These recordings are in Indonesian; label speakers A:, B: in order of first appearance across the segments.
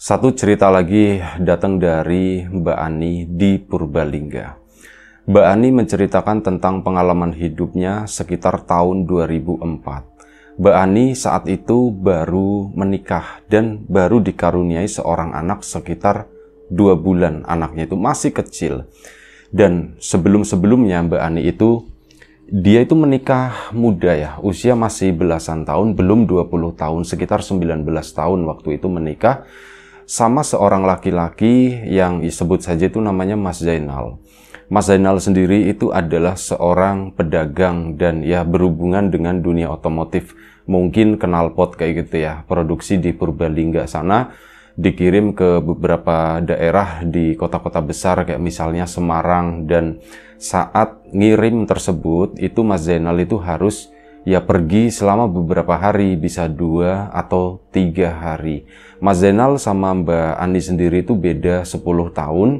A: Satu cerita lagi datang dari Mbak Ani di Purbalingga. Mbak Ani menceritakan tentang pengalaman hidupnya sekitar tahun 2004. Mbak Ani saat itu baru menikah dan baru dikaruniai seorang anak sekitar dua bulan. Anaknya itu masih kecil. Dan sebelum-sebelumnya Mbak Ani itu dia itu menikah muda ya, usia masih belasan tahun, belum 20 tahun, sekitar 19 tahun waktu itu menikah sama seorang laki-laki yang disebut saja itu namanya Mas Zainal. Mas Zainal sendiri itu adalah seorang pedagang dan ya berhubungan dengan dunia otomotif. Mungkin kenal pot kayak gitu ya, produksi di Purbalingga sana dikirim ke beberapa daerah di kota-kota besar kayak misalnya Semarang dan saat ngirim tersebut itu Mas Zainal itu harus Ya pergi selama beberapa hari, bisa dua atau tiga hari. Mas Zainal sama Mbak Andi sendiri itu beda 10 tahun.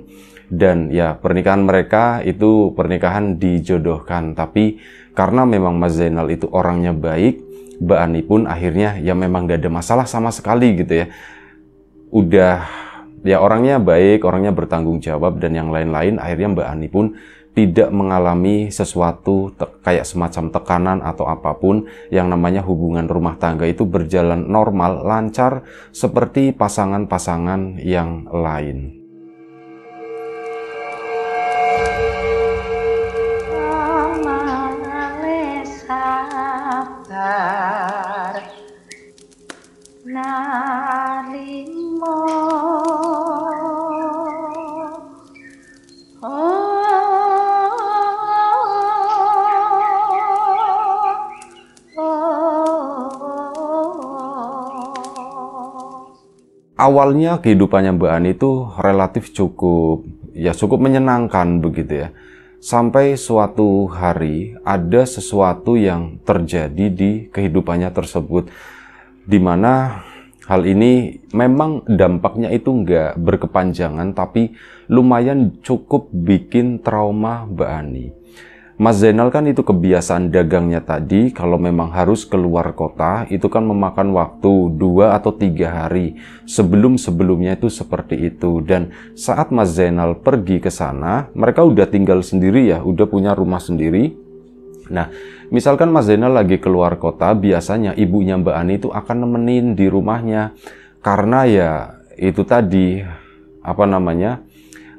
A: Dan ya pernikahan mereka itu pernikahan dijodohkan. Tapi karena memang Mas Zainal itu orangnya baik, Mbak Andi pun akhirnya ya memang gak ada masalah sama sekali gitu ya. Udah ya orangnya baik, orangnya bertanggung jawab dan yang lain-lain. Akhirnya Mbak Ani pun tidak mengalami sesuatu kayak semacam tekanan atau apapun yang namanya hubungan rumah tangga itu berjalan normal, lancar seperti pasangan-pasangan yang lain. awalnya kehidupannya Mbak Ani itu relatif cukup ya cukup menyenangkan begitu ya. Sampai suatu hari ada sesuatu yang terjadi di kehidupannya tersebut di mana hal ini memang dampaknya itu nggak berkepanjangan tapi lumayan cukup bikin trauma Mbak Ani. Mas Zainal kan itu kebiasaan dagangnya tadi kalau memang harus keluar kota itu kan memakan waktu dua atau tiga hari sebelum-sebelumnya itu seperti itu dan saat Mas Zainal pergi ke sana mereka udah tinggal sendiri ya udah punya rumah sendiri nah misalkan Mas Zainal lagi keluar kota biasanya ibunya Mbak Ani itu akan nemenin di rumahnya karena ya itu tadi apa namanya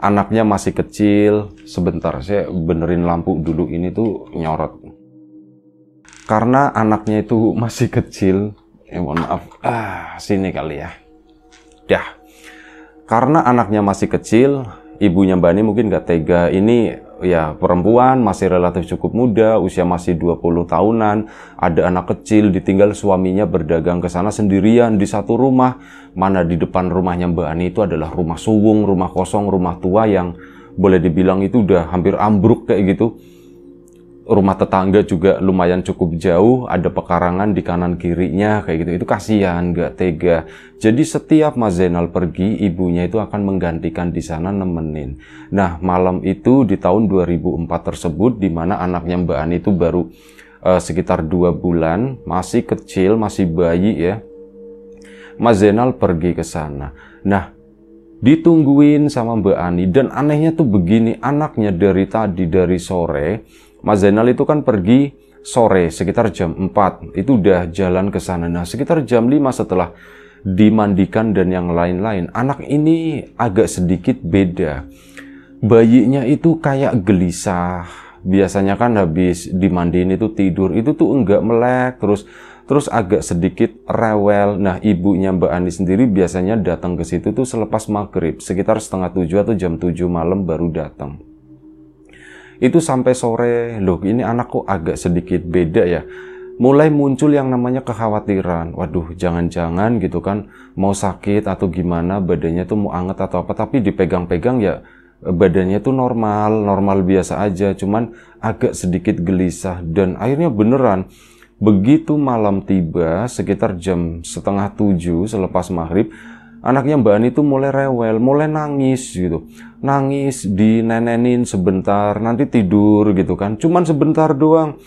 A: anaknya masih kecil, sebentar saya benerin lampu dulu ini tuh nyorot. Karena anaknya itu masih kecil, eh, mohon maaf, ah sini kali ya. Dah. Karena anaknya masih kecil, ibunya bani mungkin gak tega. Ini ya perempuan masih relatif cukup muda, usia masih 20 tahunan, ada anak kecil ditinggal suaminya berdagang ke sana sendirian di satu rumah, mana di depan rumahnya Mbak Ani itu adalah rumah suwung, rumah kosong, rumah tua yang boleh dibilang itu udah hampir ambruk kayak gitu rumah tetangga juga lumayan cukup jauh, ada pekarangan di kanan kirinya kayak gitu. Itu kasihan, gak tega. Jadi setiap Mas Zainal pergi, ibunya itu akan menggantikan di sana nemenin. Nah, malam itu di tahun 2004 tersebut di mana anaknya Mbak Ani itu baru uh, sekitar dua bulan, masih kecil, masih bayi ya. Mas Zainal pergi ke sana. Nah, ditungguin sama Mbak Ani dan anehnya tuh begini, anaknya dari tadi dari sore Mas Zainal itu kan pergi sore sekitar jam 4 itu udah jalan ke sana nah sekitar jam 5 setelah dimandikan dan yang lain-lain anak ini agak sedikit beda bayinya itu kayak gelisah biasanya kan habis dimandiin itu tidur itu tuh enggak melek terus terus agak sedikit rewel nah ibunya Mbak Ani sendiri biasanya datang ke situ tuh selepas maghrib sekitar setengah tujuh atau jam tujuh malam baru datang itu sampai sore, loh ini anakku agak sedikit beda ya. Mulai muncul yang namanya kekhawatiran. Waduh, jangan-jangan gitu kan mau sakit atau gimana, badannya tuh mau anget atau apa, tapi dipegang-pegang ya eh, badannya tuh normal, normal biasa aja, cuman agak sedikit gelisah dan akhirnya beneran begitu malam tiba sekitar jam setengah tujuh selepas maghrib anaknya Mbak Ani itu mulai rewel, mulai nangis gitu. Nangis, dinenenin sebentar, nanti tidur gitu kan. Cuman sebentar doang.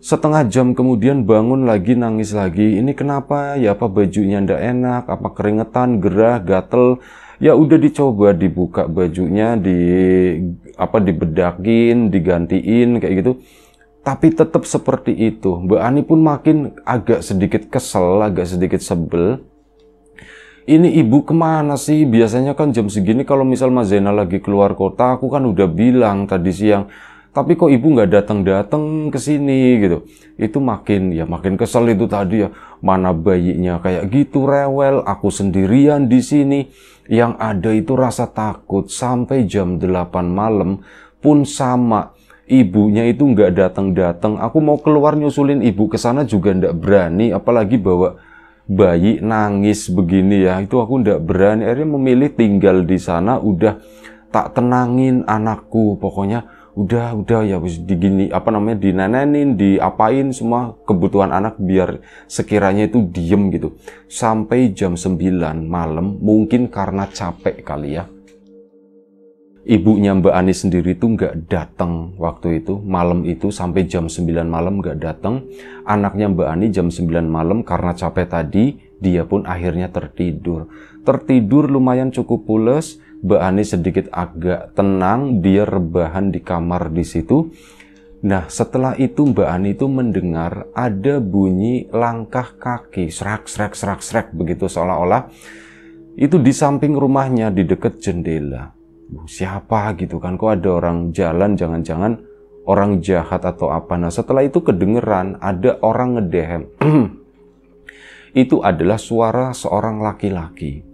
A: Setengah jam kemudian bangun lagi, nangis lagi. Ini kenapa? Ya apa bajunya ndak enak, apa keringetan, gerah, gatel. Ya udah dicoba dibuka bajunya, di apa dibedakin, digantiin kayak gitu tapi tetap seperti itu. Mbak Ani pun makin agak sedikit kesel, agak sedikit sebel ini ibu kemana sih? Biasanya kan jam segini kalau misal Mas Zainal lagi keluar kota, aku kan udah bilang tadi siang. Tapi kok ibu nggak datang-datang ke sini gitu. Itu makin ya makin kesel itu tadi ya. Mana bayinya kayak gitu rewel, aku sendirian di sini. Yang ada itu rasa takut sampai jam 8 malam pun sama ibunya itu nggak datang-datang. Aku mau keluar nyusulin ibu ke sana juga ndak berani, apalagi bawa bayi nangis begini ya itu aku ndak berani akhirnya memilih tinggal di sana udah tak tenangin anakku pokoknya udah udah ya wis digini apa namanya dinenenin diapain semua kebutuhan anak biar sekiranya itu diem gitu sampai jam 9 malam mungkin karena capek kali ya ibunya Mbak Ani sendiri itu nggak datang waktu itu malam itu sampai jam 9 malam nggak datang anaknya Mbak Ani jam 9 malam karena capek tadi dia pun akhirnya tertidur tertidur lumayan cukup pules Mbak Ani sedikit agak tenang dia rebahan di kamar di situ Nah setelah itu Mbak Ani itu mendengar ada bunyi langkah kaki serak serak serak serak begitu seolah-olah itu di samping rumahnya di dekat jendela siapa gitu kan kok ada orang jalan jangan-jangan orang jahat atau apa nah setelah itu kedengeran ada orang ngedehem itu adalah suara seorang laki-laki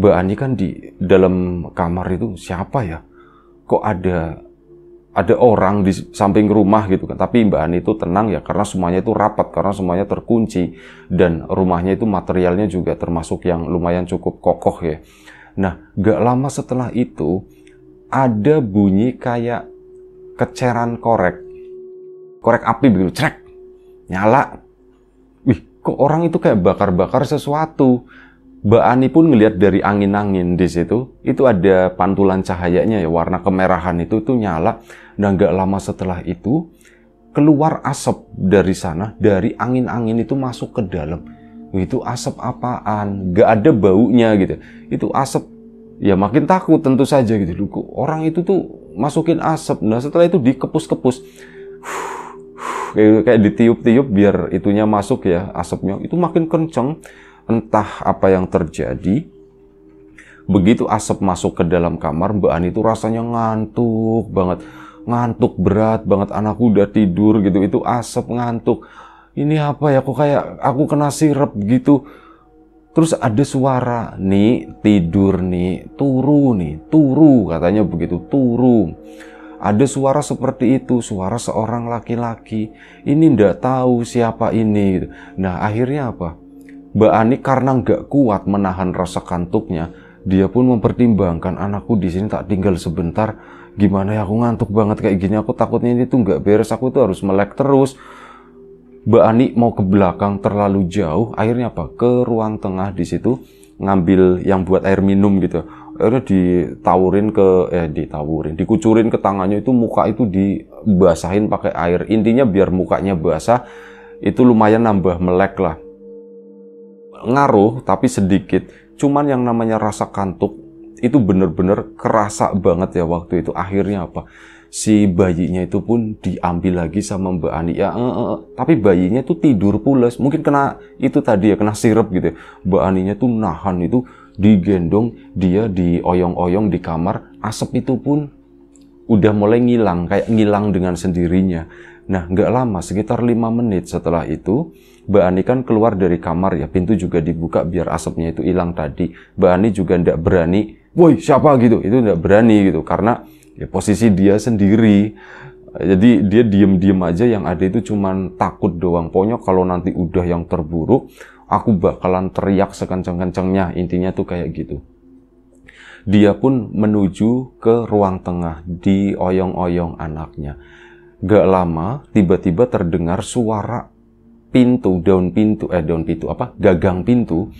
A: Mbak Ani kan di dalam kamar itu siapa ya kok ada ada orang di samping rumah gitu kan. Tapi Mbak Ani itu tenang ya karena semuanya itu rapat, karena semuanya terkunci dan rumahnya itu materialnya juga termasuk yang lumayan cukup kokoh ya. Nah, gak lama setelah itu ada bunyi kayak keceran korek. Korek api begitu, cek. Nyala. Wih, kok orang itu kayak bakar-bakar sesuatu. Mbak Ani pun ngelihat dari angin-angin di situ, itu ada pantulan cahayanya ya, warna kemerahan itu itu nyala. Dan nah, gak lama setelah itu keluar asap dari sana, dari angin-angin itu masuk ke dalam itu asap apaan gak ada baunya gitu itu asap ya makin takut tentu saja gitu loh orang itu tuh masukin asap nah setelah itu dikepus-kepus kayak kayak ditiup-tiup biar itunya masuk ya asapnya itu makin kenceng entah apa yang terjadi begitu asap masuk ke dalam kamar Mbak Ani itu rasanya ngantuk banget ngantuk berat banget anakku udah tidur gitu itu asap ngantuk ini apa ya kok kayak aku kena sirep gitu terus ada suara nih tidur nih turu nih turu katanya begitu turu ada suara seperti itu suara seorang laki-laki ini ndak tahu siapa ini gitu. nah akhirnya apa Mbak Ani karena nggak kuat menahan rasa kantuknya dia pun mempertimbangkan anakku di sini tak tinggal sebentar gimana ya aku ngantuk banget kayak gini aku takutnya ini tuh nggak beres aku tuh harus melek terus Mbak Ani mau ke belakang terlalu jauh, akhirnya apa? Ke ruang tengah di situ ngambil yang buat air minum gitu. Akhirnya ditawurin ke eh ditawurin, dikucurin ke tangannya itu muka itu dibasahin pakai air. Intinya biar mukanya basah itu lumayan nambah melek lah. Ngaruh tapi sedikit. Cuman yang namanya rasa kantuk itu bener-bener kerasa banget ya waktu itu. Akhirnya apa? si bayinya itu pun diambil lagi sama Mbak Ani ya eh, eh, eh. tapi bayinya itu tidur pulas mungkin kena itu tadi ya kena sirup gitu ya. Mbak Aninya tuh nahan itu digendong dia dioyong-oyong di kamar asap itu pun udah mulai ngilang kayak ngilang dengan sendirinya Nah, nggak lama, sekitar lima menit setelah itu, Mbak Ani kan keluar dari kamar ya, pintu juga dibuka biar asapnya itu hilang tadi. Mbak Ani juga ndak berani, woi siapa gitu, itu ndak berani gitu, karena ya posisi dia sendiri jadi dia diem-diem aja yang ada itu cuman takut doang pokoknya kalau nanti udah yang terburuk aku bakalan teriak sekenceng-kencengnya intinya tuh kayak gitu dia pun menuju ke ruang tengah di oyong-oyong anaknya. Gak lama, tiba-tiba terdengar suara pintu, daun pintu, eh daun pintu apa? Gagang pintu.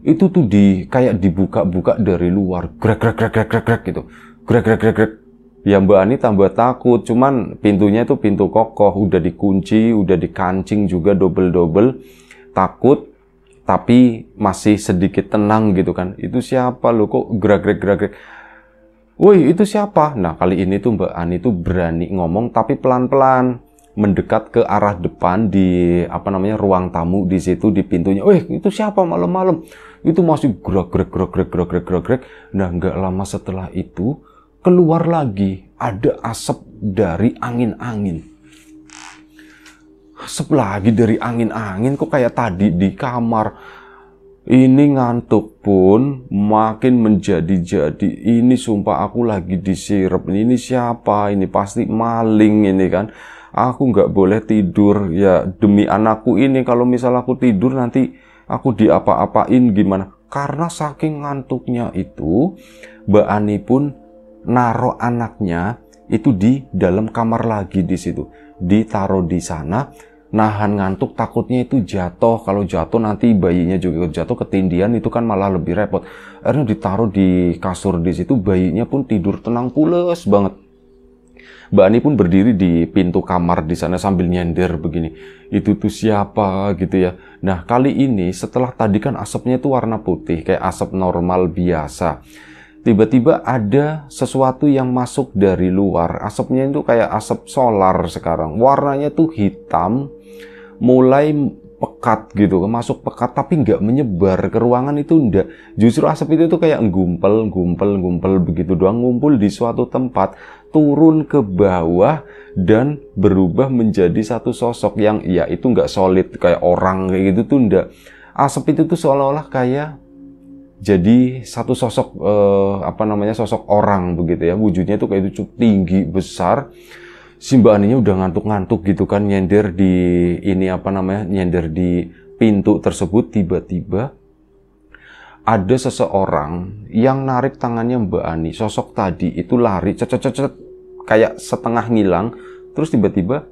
A: Itu tuh di kayak dibuka-buka dari luar, grek grek grek grek grek, gitu. Grek grek grek grek ya Mbak Ani tambah takut cuman pintunya itu pintu kokoh udah dikunci udah dikancing juga double-double takut tapi masih sedikit tenang gitu kan itu siapa lo kok gerak-gerak gerak-gerak woi itu siapa nah kali ini tuh Mbak Ani tuh berani ngomong tapi pelan-pelan mendekat ke arah depan di apa namanya ruang tamu di situ di pintunya woi itu siapa malam-malam itu masih gerak-gerak gerak-gerak gerak-gerak gerak nah nggak lama setelah itu keluar lagi ada asap dari angin-angin. Asap lagi dari angin-angin kok kayak tadi di kamar. Ini ngantuk pun makin menjadi-jadi. Ini sumpah aku lagi disirup. Ini siapa? Ini pasti maling ini kan. Aku nggak boleh tidur ya demi anakku ini. Kalau misal aku tidur nanti aku diapa-apain gimana? Karena saking ngantuknya itu, Mbak Ani pun naruh anaknya itu di dalam kamar lagi di situ. Ditaruh di sana, nahan ngantuk takutnya itu jatuh. Kalau jatuh nanti bayinya juga jatuh ketindian itu kan malah lebih repot. Akhirnya ditaruh di kasur di situ, bayinya pun tidur tenang pules banget. Mbak Ani pun berdiri di pintu kamar di sana sambil nyender begini. Itu tuh siapa gitu ya. Nah, kali ini setelah tadi kan asapnya itu warna putih kayak asap normal biasa tiba-tiba ada sesuatu yang masuk dari luar. Asapnya itu kayak asap solar sekarang. Warnanya tuh hitam, mulai pekat gitu, masuk pekat tapi nggak menyebar ke ruangan itu enggak. Justru asap itu tuh kayak ngumpel, ngumpel, ngumpel begitu doang ngumpul di suatu tempat, turun ke bawah dan berubah menjadi satu sosok yang ya itu nggak solid kayak orang kayak gitu tuh enggak. Asap itu tuh seolah-olah kayak jadi satu sosok eh, apa namanya sosok orang begitu ya wujudnya itu kayak itu cukup tinggi besar Simba Aninya udah ngantuk-ngantuk gitu kan nyender di ini apa namanya nyender di pintu tersebut tiba-tiba ada seseorang yang narik tangannya Mbak Ani. Sosok tadi itu lari, cecet-cecet, kayak setengah ngilang. Terus tiba-tiba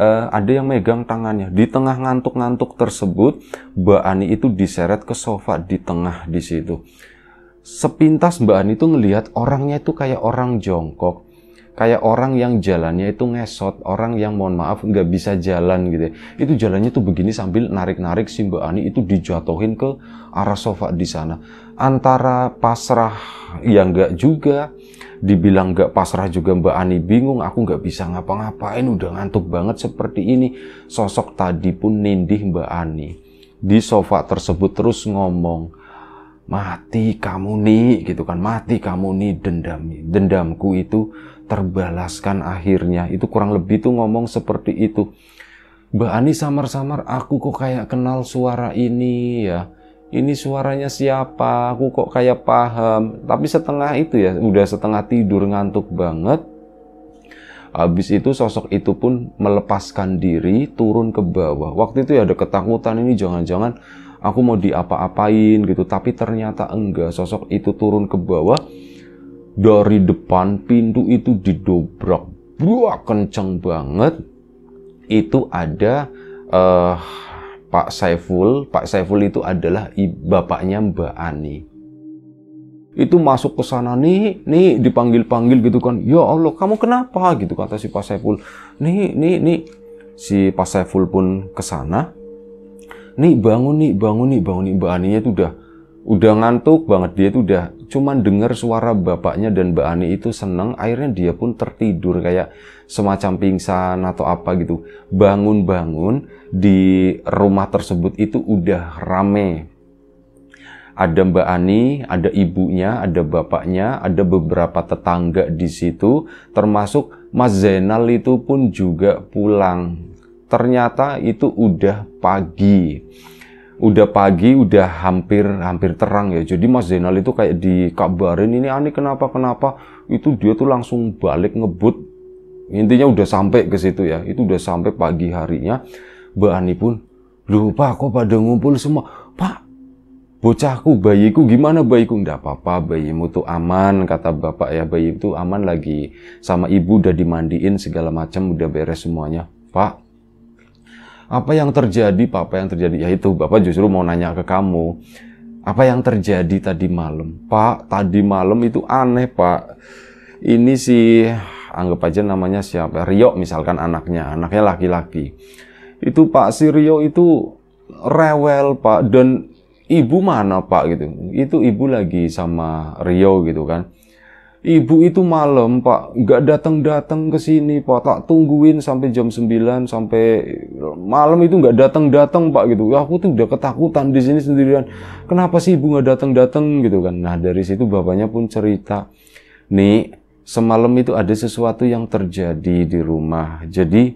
A: uh, ada yang megang tangannya. Di tengah ngantuk-ngantuk tersebut, Mbak Ani itu diseret ke sofa di tengah di situ. Sepintas Mbak Ani itu ngelihat orangnya itu kayak orang jongkok. Kayak orang yang jalannya itu ngesot, orang yang mohon maaf nggak bisa jalan gitu ya. Itu jalannya tuh begini sambil narik-narik si Mbak Ani itu dijatuhin ke arah sofa di sana antara pasrah yang enggak juga dibilang enggak pasrah juga Mbak Ani bingung aku enggak bisa ngapa-ngapain udah ngantuk banget seperti ini sosok tadi pun nindih Mbak Ani di sofa tersebut terus ngomong mati kamu nih gitu kan mati kamu nih dendam dendamku itu terbalaskan akhirnya itu kurang lebih tuh ngomong seperti itu Mbak Ani samar-samar aku kok kayak kenal suara ini ya ini suaranya siapa, aku kok kayak paham. Tapi setengah itu ya, udah setengah tidur ngantuk banget. Habis itu sosok itu pun melepaskan diri turun ke bawah. Waktu itu ya ada ketakutan ini jangan-jangan aku mau diapa-apain gitu. Tapi ternyata enggak, sosok itu turun ke bawah. Dari depan pintu itu didobrak. Buah kenceng banget. Itu ada uh, Pak Saiful. Pak Saiful itu adalah bapaknya Mbak Ani. Itu masuk ke sana nih, nih dipanggil-panggil gitu kan. Ya Allah, kamu kenapa gitu kata si Pak Saiful. Nih, nih, nih. Si Pak Saiful pun ke sana. Nih bangun nih, bangun nih, bangun nih. Mbak Ani itu udah udah ngantuk banget dia tuh udah cuman dengar suara bapaknya dan Mbak Ani itu seneng akhirnya dia pun tertidur kayak semacam pingsan atau apa gitu bangun-bangun di rumah tersebut itu udah rame ada Mbak Ani, ada ibunya, ada bapaknya, ada beberapa tetangga di situ, termasuk Mas Zainal itu pun juga pulang. Ternyata itu udah pagi udah pagi udah hampir hampir terang ya jadi Mas Zainal itu kayak dikabarin ini Ani kenapa kenapa itu dia tuh langsung balik ngebut intinya udah sampai ke situ ya itu udah sampai pagi harinya Mbak Ani pun lupa kok pada ngumpul semua Pak bocahku bayiku gimana bayiku ndak apa-apa bayimu tuh aman kata bapak ya bayi itu aman lagi sama ibu udah dimandiin segala macam udah beres semuanya Pak apa yang terjadi Pak? Apa yang terjadi? Ya itu Bapak justru mau nanya ke kamu. Apa yang terjadi tadi malam? Pak, tadi malam itu aneh Pak. Ini sih anggap aja namanya siapa? Rio misalkan anaknya. Anaknya laki-laki. Itu Pak si Rio itu rewel Pak dan ibu mana Pak gitu. Itu ibu lagi sama Rio gitu kan Ibu itu malam pak, nggak datang-datang ke sini pak, tak tungguin sampai jam 9 sampai malam itu nggak datang-datang pak gitu. Ya, aku tuh udah ketakutan di sini sendirian. Kenapa sih ibu nggak datang-datang gitu kan? Nah dari situ bapaknya pun cerita, nih semalam itu ada sesuatu yang terjadi di rumah. Jadi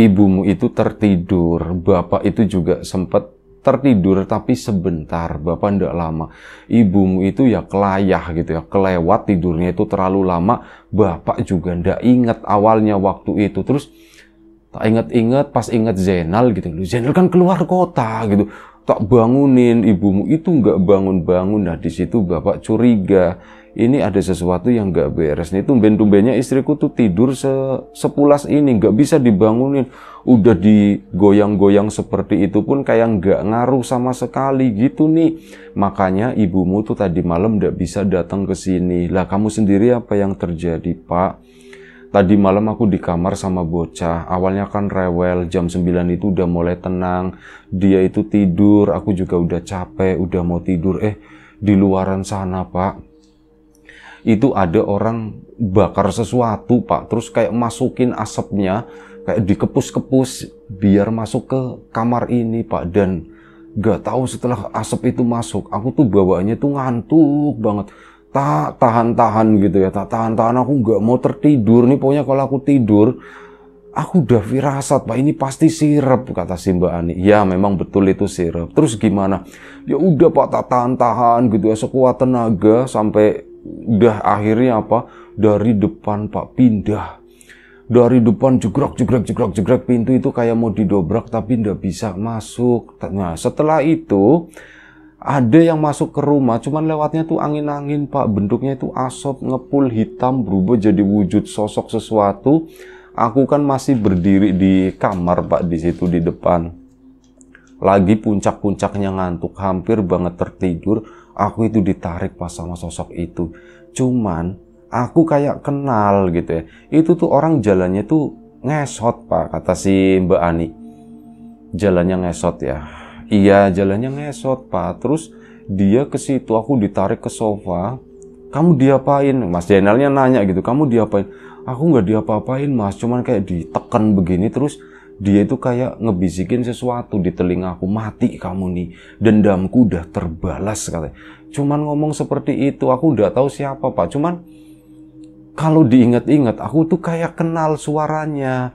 A: ibumu itu tertidur, bapak itu juga sempat tertidur tapi sebentar bapak ndak lama ibumu itu ya kelayah gitu ya kelewat tidurnya itu terlalu lama bapak juga ndak ingat awalnya waktu itu terus tak ingat-ingat pas ingat Zainal gitu lu Zainal kan keluar kota gitu tak bangunin ibumu itu nggak bangun-bangun nah di situ bapak curiga ini ada sesuatu yang gak beres nih tumben-tumbennya istriku tuh tidur se sepulas ini gak bisa dibangunin udah digoyang-goyang seperti itu pun kayak gak ngaruh sama sekali gitu nih makanya ibumu tuh tadi malam gak bisa datang ke sini lah kamu sendiri apa yang terjadi pak Tadi malam aku di kamar sama bocah, awalnya kan rewel, jam 9 itu udah mulai tenang, dia itu tidur, aku juga udah capek, udah mau tidur, eh di luaran sana pak, itu ada orang bakar sesuatu pak terus kayak masukin asapnya kayak dikepus-kepus biar masuk ke kamar ini pak dan gak tahu setelah asap itu masuk aku tuh bawaannya tuh ngantuk banget tak tahan-tahan gitu ya tak tahan-tahan aku gak mau tertidur nih pokoknya kalau aku tidur aku udah firasat pak ini pasti sirup kata si mbak Ani ya memang betul itu sirup terus gimana ya udah pak tak tahan-tahan gitu ya sekuat tenaga sampai udah akhirnya apa dari depan pak pindah dari depan jegrak jegrak jegrak jegrak pintu itu kayak mau didobrak tapi ndak bisa masuk nah setelah itu ada yang masuk ke rumah cuman lewatnya tuh angin-angin pak bentuknya itu asap ngepul hitam berubah jadi wujud sosok sesuatu aku kan masih berdiri di kamar pak di situ di depan lagi puncak-puncaknya ngantuk hampir banget tertidur aku itu ditarik pas sama sosok itu cuman aku kayak kenal gitu ya itu tuh orang jalannya tuh ngesot pak kata si Mbak Ani jalannya ngesot ya iya jalannya ngesot pak terus dia ke situ aku ditarik ke sofa kamu diapain Mas Jenalnya nanya gitu kamu diapain aku nggak diapa-apain Mas cuman kayak diteken begini terus dia itu kayak ngebisikin sesuatu di telingaku mati kamu nih dendamku udah terbalas katanya cuman ngomong seperti itu aku udah tahu siapa pak cuman kalau diingat-ingat aku tuh kayak kenal suaranya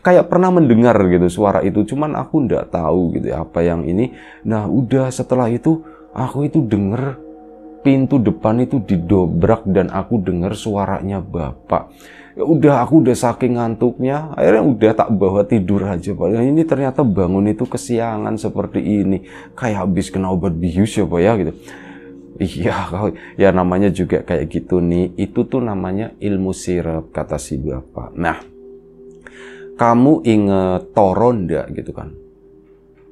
A: kayak pernah mendengar gitu suara itu cuman aku ndak tahu gitu apa yang ini nah udah setelah itu aku itu denger pintu depan itu didobrak dan aku dengar suaranya bapak ya udah aku udah saking ngantuknya akhirnya udah tak bawa tidur aja pak ya, ini ternyata bangun itu kesiangan seperti ini kayak habis kena obat bius ya pak ya gitu Iya, kau ya namanya juga kayak gitu nih. Itu tuh namanya ilmu sirap kata si bapak. Nah, kamu inget toro ndak gitu kan?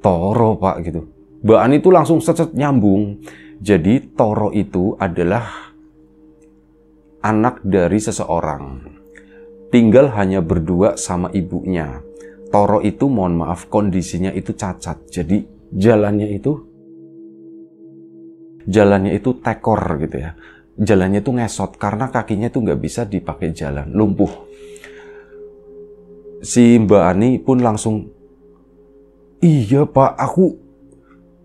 A: Toro pak gitu. Baan itu langsung secet nyambung. Jadi toro itu adalah anak dari seseorang tinggal hanya berdua sama ibunya. Toro itu mohon maaf kondisinya itu cacat. Jadi jalannya itu jalannya itu tekor gitu ya. Jalannya itu ngesot karena kakinya itu nggak bisa dipakai jalan, lumpuh. Si Mbak Ani pun langsung, iya Pak, aku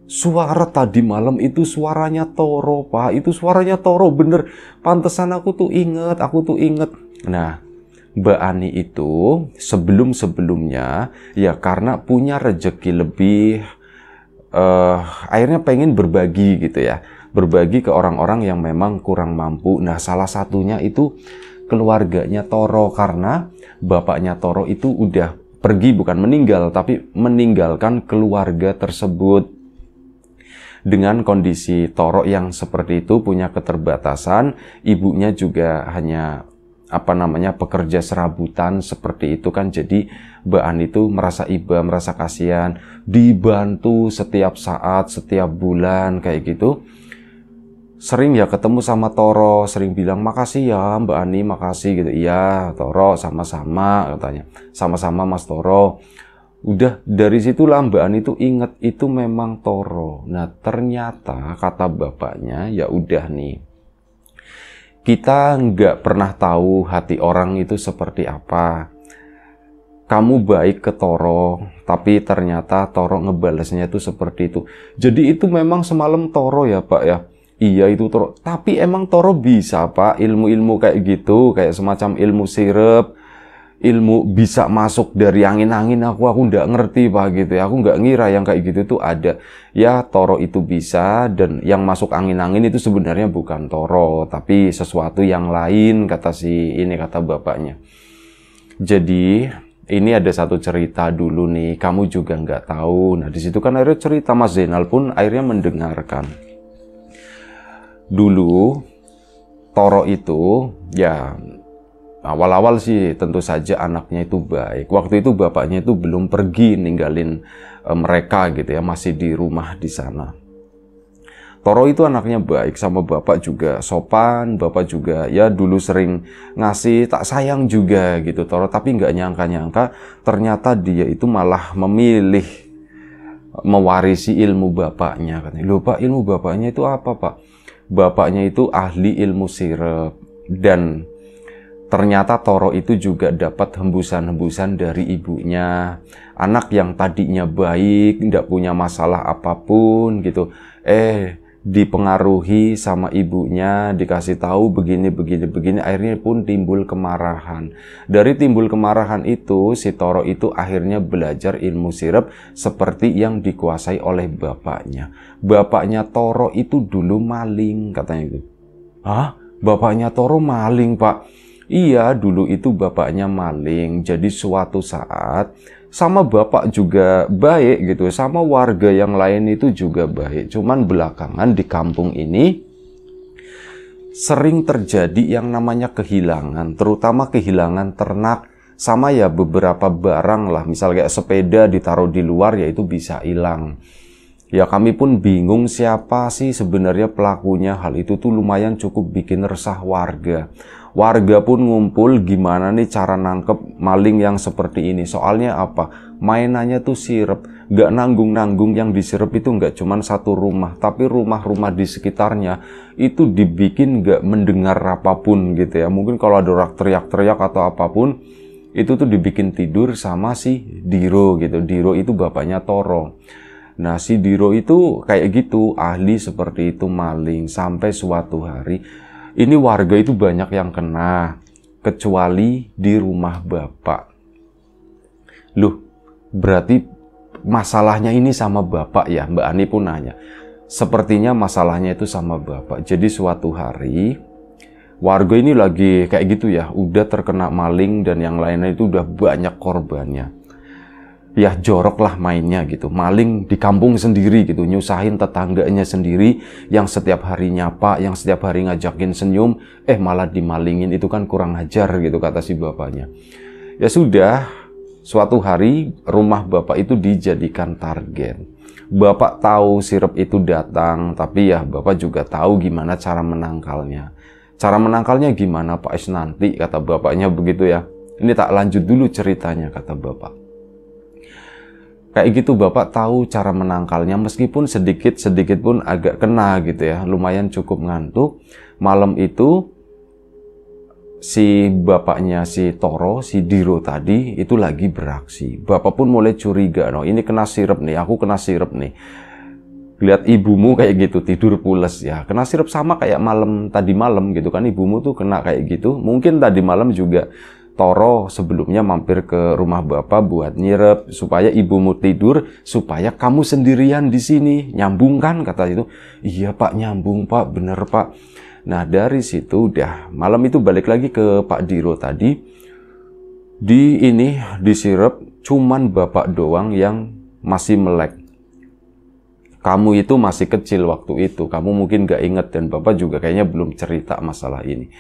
A: suara tadi malam itu suaranya Toro Pak, itu suaranya Toro bener. Pantesan aku tuh inget, aku tuh inget. Nah, Mbak Ani itu sebelum-sebelumnya ya karena punya rejeki lebih uh, akhirnya pengen berbagi gitu ya berbagi ke orang-orang yang memang kurang mampu nah salah satunya itu keluarganya Toro karena bapaknya Toro itu udah pergi bukan meninggal tapi meninggalkan keluarga tersebut dengan kondisi Toro yang seperti itu punya keterbatasan ibunya juga hanya apa namanya pekerja serabutan seperti itu kan jadi Mbak ani itu merasa iba merasa kasihan dibantu setiap saat setiap bulan kayak gitu sering ya ketemu sama Toro sering bilang makasih ya Mbak Ani makasih gitu iya Toro sama-sama katanya sama-sama Mas Toro udah dari situlah Mbak Ani itu inget itu memang Toro nah ternyata kata bapaknya ya udah nih kita nggak pernah tahu hati orang itu seperti apa. Kamu baik ke Toro, tapi ternyata Toro ngebalesnya itu seperti itu. Jadi itu memang semalam Toro ya Pak ya. Iya itu Toro. Tapi emang Toro bisa Pak ilmu-ilmu kayak gitu, kayak semacam ilmu sirup, ilmu bisa masuk dari angin-angin aku aku nggak ngerti pak gitu ya aku nggak ngira yang kayak gitu tuh ada ya toro itu bisa dan yang masuk angin-angin itu sebenarnya bukan toro tapi sesuatu yang lain kata si ini kata bapaknya jadi ini ada satu cerita dulu nih kamu juga nggak tahu nah disitu kan akhirnya cerita Mas Zainal pun akhirnya mendengarkan dulu toro itu ya awal-awal sih tentu saja anaknya itu baik. Waktu itu bapaknya itu belum pergi ninggalin eh, mereka gitu ya, masih di rumah di sana. Toro itu anaknya baik sama bapak juga sopan, bapak juga ya dulu sering ngasih tak sayang juga gitu Toro. Tapi nggak nyangka-nyangka ternyata dia itu malah memilih eh, mewarisi ilmu bapaknya katanya. pak ilmu bapaknya itu apa pak? Bapaknya itu ahli ilmu sirep dan ternyata Toro itu juga dapat hembusan-hembusan dari ibunya. Anak yang tadinya baik, tidak punya masalah apapun gitu. Eh, dipengaruhi sama ibunya, dikasih tahu begini begini begini, akhirnya pun timbul kemarahan. Dari timbul kemarahan itu, si Toro itu akhirnya belajar ilmu sirep seperti yang dikuasai oleh bapaknya. Bapaknya Toro itu dulu maling katanya itu. Hah? Bapaknya Toro maling, Pak. Iya, dulu itu bapaknya maling. Jadi suatu saat sama bapak juga baik gitu, sama warga yang lain itu juga baik. Cuman belakangan di kampung ini sering terjadi yang namanya kehilangan, terutama kehilangan ternak sama ya beberapa barang lah, misal kayak sepeda ditaruh di luar ya itu bisa hilang. Ya kami pun bingung siapa sih sebenarnya pelakunya. Hal itu tuh lumayan cukup bikin resah warga warga pun ngumpul gimana nih cara nangkep maling yang seperti ini soalnya apa mainannya tuh sirep gak nanggung-nanggung yang disirep itu gak cuman satu rumah tapi rumah-rumah di sekitarnya itu dibikin gak mendengar apapun gitu ya mungkin kalau ada orang teriak-teriak atau apapun itu tuh dibikin tidur sama si Diro gitu Diro itu bapaknya Toro Nah, si Diro itu kayak gitu, ahli seperti itu maling sampai suatu hari ini warga itu banyak yang kena, kecuali di rumah bapak. Loh, berarti masalahnya ini sama bapak ya? Mbak Ani pun nanya. Sepertinya masalahnya itu sama bapak. Jadi suatu hari warga ini lagi kayak gitu ya, udah terkena maling dan yang lainnya itu udah banyak korbannya ya jorok lah mainnya gitu maling di kampung sendiri gitu nyusahin tetangganya sendiri yang setiap harinya apa, yang setiap hari ngajakin senyum eh malah dimalingin itu kan kurang ajar gitu kata si bapaknya ya sudah suatu hari rumah bapak itu dijadikan target bapak tahu sirup itu datang tapi ya bapak juga tahu gimana cara menangkalnya cara menangkalnya gimana Pak Is nanti kata bapaknya begitu ya ini tak lanjut dulu ceritanya kata bapak kayak gitu Bapak tahu cara menangkalnya meskipun sedikit-sedikit pun agak kena gitu ya. Lumayan cukup ngantuk. Malam itu si bapaknya si Toro, si Diro tadi itu lagi beraksi. Bapak pun mulai curiga, no ini kena sirup nih, aku kena sirup nih. Lihat ibumu kayak gitu tidur pules ya. Kena sirup sama kayak malam tadi malam gitu kan ibumu tuh kena kayak gitu. Mungkin tadi malam juga Toro sebelumnya mampir ke rumah bapak buat nyirep supaya ibumu tidur supaya kamu sendirian di sini nyambung kan kata itu iya pak nyambung pak bener pak nah dari situ udah malam itu balik lagi ke Pak Diro tadi di ini disirep cuman bapak doang yang masih melek kamu itu masih kecil waktu itu kamu mungkin gak inget dan bapak juga kayaknya belum cerita masalah ini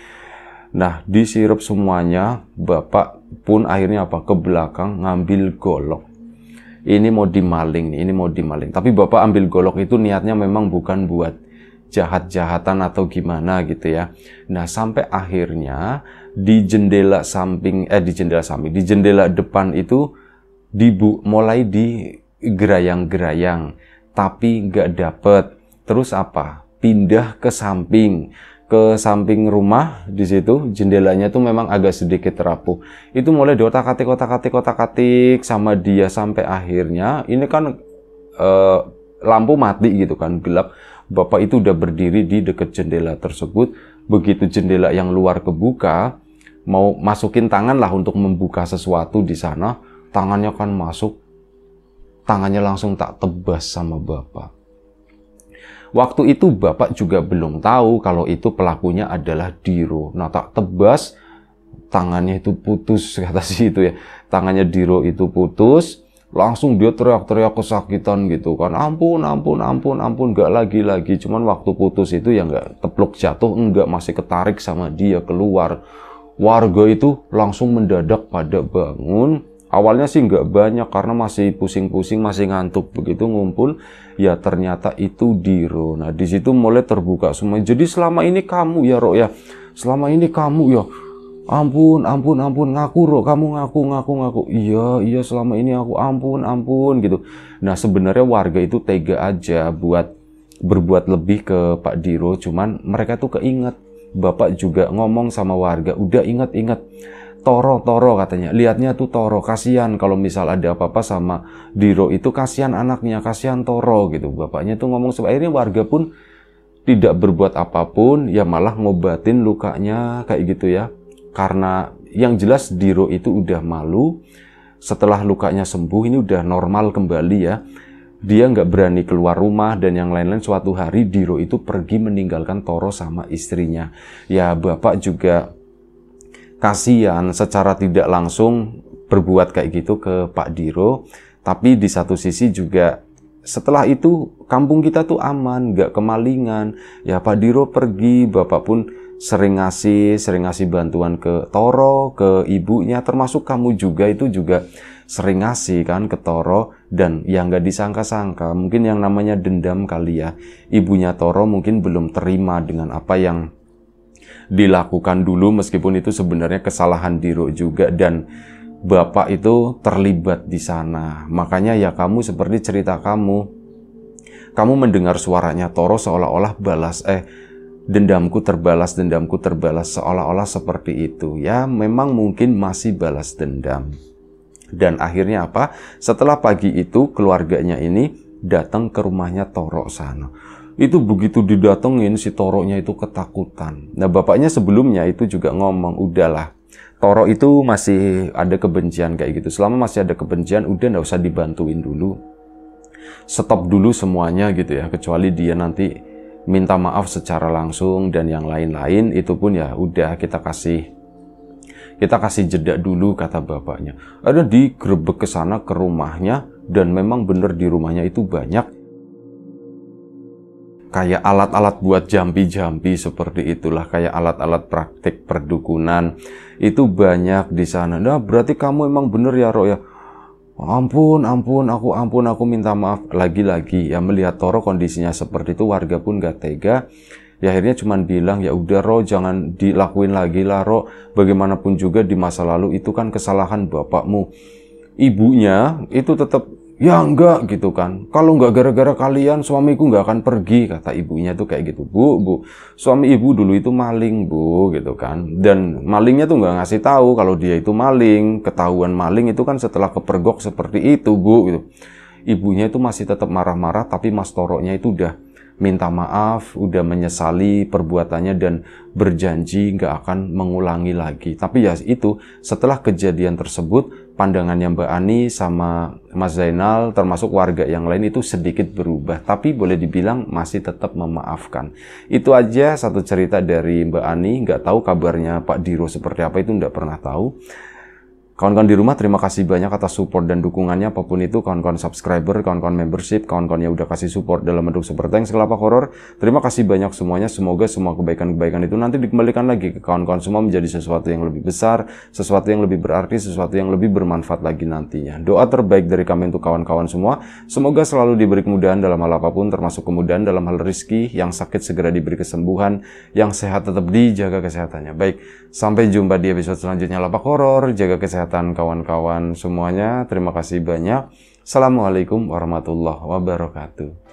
A: Nah, disirup semuanya, Bapak pun akhirnya apa? Ke belakang ngambil golok. Ini mau dimaling nih, ini mau dimaling. Tapi Bapak ambil golok itu niatnya memang bukan buat jahat-jahatan atau gimana gitu ya. Nah, sampai akhirnya di jendela samping eh di jendela samping, di jendela depan itu dibu mulai digerayang-gerayang tapi nggak dapet. Terus apa? Pindah ke samping ke samping rumah di situ jendelanya tuh memang agak sedikit rapuh itu mulai di otak atik otak atik otak sama dia sampai akhirnya ini kan e, lampu mati gitu kan gelap bapak itu udah berdiri di dekat jendela tersebut begitu jendela yang luar kebuka mau masukin tangan lah untuk membuka sesuatu di sana tangannya kan masuk tangannya langsung tak tebas sama bapak Waktu itu bapak juga belum tahu kalau itu pelakunya adalah Diro. Nah tak tebas, tangannya itu putus kata si itu ya. Tangannya Diro itu putus, langsung dia teriak-teriak kesakitan gitu kan. Ampun, ampun, ampun, ampun, Gak lagi lagi. Cuman waktu putus itu ya gak tepluk jatuh, nggak masih ketarik sama dia keluar. Warga itu langsung mendadak pada bangun, Awalnya sih nggak banyak karena masih pusing-pusing, masih ngantuk begitu ngumpul. Ya ternyata itu Diro. Nah di situ mulai terbuka semua. Jadi selama ini kamu ya roh ya, selama ini kamu ya. Ampun, ampun, ampun, ngaku roh, kamu ngaku, ngaku, ngaku. Iya, iya selama ini aku ampun, ampun gitu. Nah sebenarnya warga itu tega aja buat berbuat lebih ke Pak Diro. Cuman mereka tuh keinget. Bapak juga ngomong sama warga, udah ingat-ingat Toro Toro katanya lihatnya tuh Toro kasihan kalau misal ada apa-apa sama Diro itu kasihan anaknya kasihan Toro gitu bapaknya tuh ngomong sebab akhirnya warga pun tidak berbuat apapun ya malah ngobatin lukanya kayak gitu ya karena yang jelas Diro itu udah malu setelah lukanya sembuh ini udah normal kembali ya dia nggak berani keluar rumah dan yang lain-lain suatu hari Diro itu pergi meninggalkan Toro sama istrinya ya bapak juga kasihan secara tidak langsung berbuat kayak gitu ke Pak Diro tapi di satu sisi juga setelah itu kampung kita tuh aman, nggak kemalingan. Ya Pak Diro pergi, Bapak pun sering ngasih, sering ngasih bantuan ke Toro, ke ibunya, termasuk kamu juga itu juga sering ngasih kan ke Toro dan yang nggak disangka-sangka mungkin yang namanya dendam kali ya ibunya Toro mungkin belum terima dengan apa yang dilakukan dulu meskipun itu sebenarnya kesalahan Diro juga dan Bapak itu terlibat di sana. Makanya ya kamu seperti cerita kamu. Kamu mendengar suaranya Toro seolah-olah balas eh dendamku terbalas, dendamku terbalas seolah-olah seperti itu. Ya, memang mungkin masih balas dendam. Dan akhirnya apa? Setelah pagi itu keluarganya ini datang ke rumahnya Toro sana itu begitu didatengin si toronya itu ketakutan. Nah bapaknya sebelumnya itu juga ngomong, udahlah Toro itu masih ada kebencian kayak gitu. Selama masih ada kebencian, udah nggak usah dibantuin dulu. Stop dulu semuanya gitu ya, kecuali dia nanti minta maaf secara langsung dan yang lain-lain itu pun ya udah kita kasih kita kasih jeda dulu kata bapaknya. Ada di ke sana ke rumahnya dan memang bener di rumahnya itu banyak kayak alat-alat buat jampi-jampi seperti itulah kayak alat-alat praktik perdukunan itu banyak di sana nah berarti kamu emang bener ya Ro ya ampun ampun aku ampun aku minta maaf lagi-lagi ya melihat Toro kondisinya seperti itu warga pun gak tega ya akhirnya cuman bilang ya udah Ro jangan dilakuin lagi lah Ro bagaimanapun juga di masa lalu itu kan kesalahan bapakmu ibunya itu tetap Ya enggak gitu kan. Kalau enggak gara-gara kalian suamiku enggak akan pergi kata ibunya tuh kayak gitu. Bu, Bu, suami ibu dulu itu maling, Bu gitu kan. Dan malingnya tuh enggak ngasih tahu kalau dia itu maling. Ketahuan maling itu kan setelah kepergok seperti itu, Bu gitu. Ibunya itu masih tetap marah-marah tapi Mas Toroknya itu udah minta maaf, udah menyesali perbuatannya dan berjanji nggak akan mengulangi lagi. Tapi ya itu, setelah kejadian tersebut, pandangannya Mbak Ani sama Mas Zainal termasuk warga yang lain itu sedikit berubah tapi boleh dibilang masih tetap memaafkan itu aja satu cerita dari Mbak Ani nggak tahu kabarnya Pak Diro seperti apa itu nggak pernah tahu Kawan-kawan di rumah, terima kasih banyak atas support dan dukungannya. Apapun itu, kawan-kawan subscriber, kawan-kawan membership, kawan-kawan yang udah kasih support dalam bentuk super thanks kelapa horor. Terima kasih banyak semuanya. Semoga semua kebaikan-kebaikan itu nanti dikembalikan lagi ke kawan-kawan semua menjadi sesuatu yang lebih besar, sesuatu yang lebih berarti, sesuatu yang lebih bermanfaat lagi nantinya. Doa terbaik dari kami untuk kawan-kawan semua. Semoga selalu diberi kemudahan dalam hal apapun, termasuk kemudahan dalam hal rizki. Yang sakit segera diberi kesembuhan, yang sehat tetap dijaga kesehatannya. Baik, sampai jumpa di episode selanjutnya Lapak Horor. Jaga kesehatan kesehatan kawan-kawan semuanya. Terima kasih banyak. Assalamualaikum warahmatullahi wabarakatuh.